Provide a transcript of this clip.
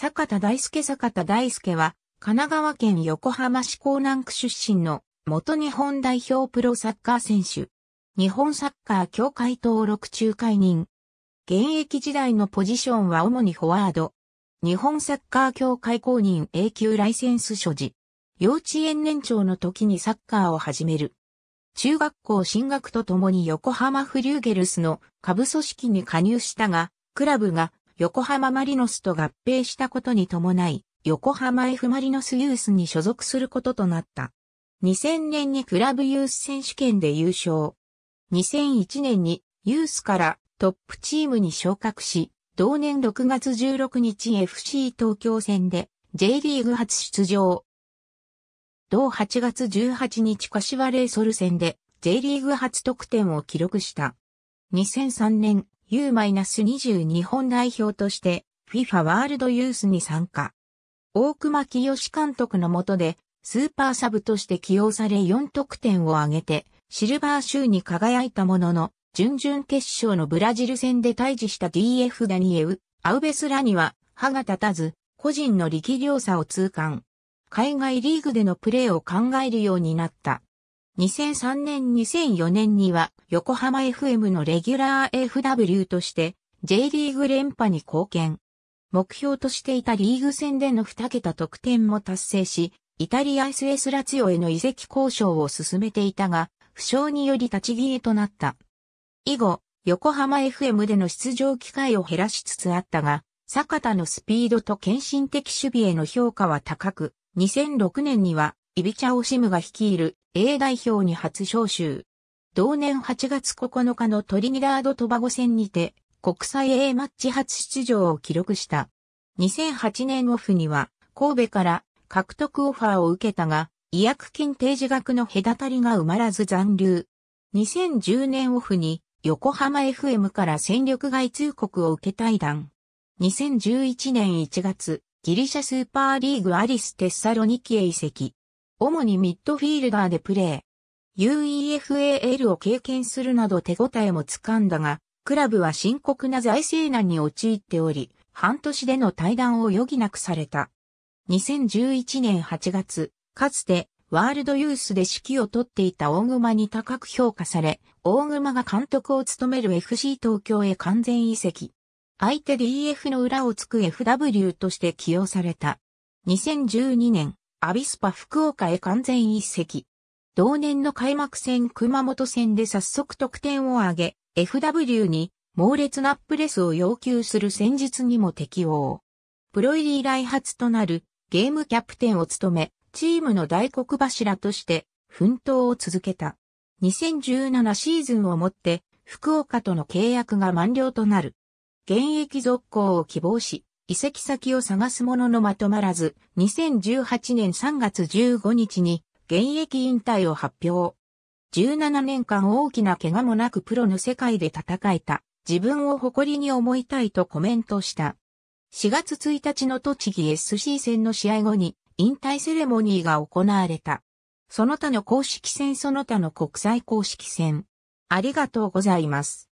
坂田大輔坂田大輔は、神奈川県横浜市港南区出身の元日本代表プロサッカー選手。日本サッカー協会登録仲介人。現役時代のポジションは主にフォワード。日本サッカー協会公認永久ライセンス所持。幼稚園年長の時にサッカーを始める。中学校進学とともに横浜フリューゲルスの下部組織に加入したが、クラブが横浜マリノスと合併したことに伴い、横浜 F マリノスユースに所属することとなった。2000年にクラブユース選手権で優勝。2001年にユースからトップチームに昇格し、同年6月16日 FC 東京戦で J リーグ初出場。同8月18日柏レイソル戦で J リーグ初得点を記録した。2003年 u 2 2日本代表として FIFA ワールドユースに参加。大熊清監督の下でスーパーサブとして起用され4得点を挙げてシルバー州に輝いたものの準々決勝のブラジル戦で退治した DF ダニエウ、アウベスラには歯が立たず個人の力量差を痛感。海外リーグでのプレーを考えるようになった。2003年2004年には横浜 FM のレギュラー FW として J リーグ連覇に貢献。目標としていたリーグ戦での2桁得点も達成し、イタリア SS ラツヨオへの移籍交渉を進めていたが、負傷により立ち消えとなった。以後、横浜 FM での出場機会を減らしつつあったが、坂田のスピードと献身的守備への評価は高く、2006年にはイビチャ・オシムが率いる A 代表に初招集。同年8月9日のトリニダード・トバゴ戦にて、国際 A マッチ初出場を記録した。2008年オフには、神戸から獲得オファーを受けたが、違約金提示額の隔たりが埋まらず残留。2010年オフに、横浜 FM から戦力外通告を受け退団。2011年1月、ギリシャスーパーリーグアリス・テッサロニキへ移籍。主にミッドフィールダーでプレー。UEFAL を経験するなど手応えもつかんだが、クラブは深刻な財政難に陥っており、半年での退団を余儀なくされた。2011年8月、かつてワールドユースで指揮を取っていた大熊に高く評価され、大熊が監督を務める FC 東京へ完全移籍。相手 DF の裏をつく FW として起用された。2012年、アビスパ福岡へ完全一席。同年の開幕戦熊本戦で早速得点を挙げ、FW に猛烈なプレスを要求する戦術にも適応。プロ入り以来初となるゲームキャプテンを務め、チームの大黒柱として奮闘を続けた。2017シーズンをもって福岡との契約が満了となる。現役続行を希望し、移籍先を探すもののまとまらず、2018年3月15日に現役引退を発表。17年間大きな怪我もなくプロの世界で戦えた。自分を誇りに思いたいとコメントした。4月1日の栃木 SC 戦の試合後に引退セレモニーが行われた。その他の公式戦その他の国際公式戦。ありがとうございます。